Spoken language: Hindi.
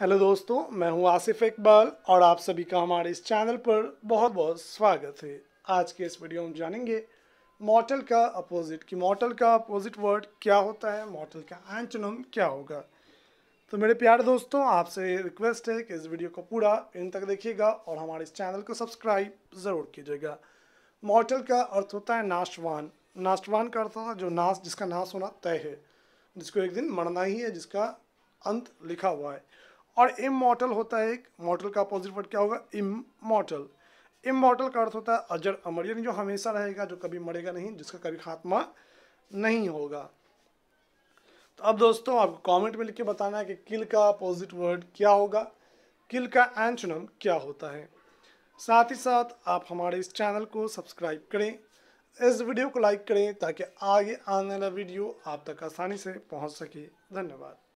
हेलो दोस्तों मैं हूं आसिफ इकबाल और आप सभी का हमारे इस चैनल पर बहुत बहुत स्वागत है आज के इस वीडियो में जानेंगे मॉटल का अपोजिट कि मॉटल का अपोजिट वर्ड क्या होता है मॉटल का एंटोनम क्या होगा तो मेरे प्यारे दोस्तों आपसे रिक्वेस्ट है कि इस वीडियो को पूरा इन तक देखिएगा और हमारे इस चैनल को सब्सक्राइब ज़रूर कीजिएगा मॉटल का अर्थ होता है नाशवान नाशवान का अर्थ होता है जो नाश जिसका नाश होना तय है जिसको एक दिन मरना ही है जिसका अंत लिखा हुआ है और इमोटल होता है एक मॉटल का अपोजिट वर्ड क्या होगा इमोटल इमोटल का अर्थ होता है अजर अमर यानी जो हमेशा रहेगा जो कभी मरेगा नहीं जिसका कभी खात्मा नहीं होगा तो अब दोस्तों आपको कमेंट में लिख के बताना है कि किल का अपोजिट वर्ड क्या होगा किल का एंटोनम क्या होता है साथ ही साथ आप हमारे इस चैनल को सब्सक्राइब करें इस वीडियो को लाइक करें ताकि आगे आने वाला वीडियो आप तक आसानी से पहुंच सके धन्यवाद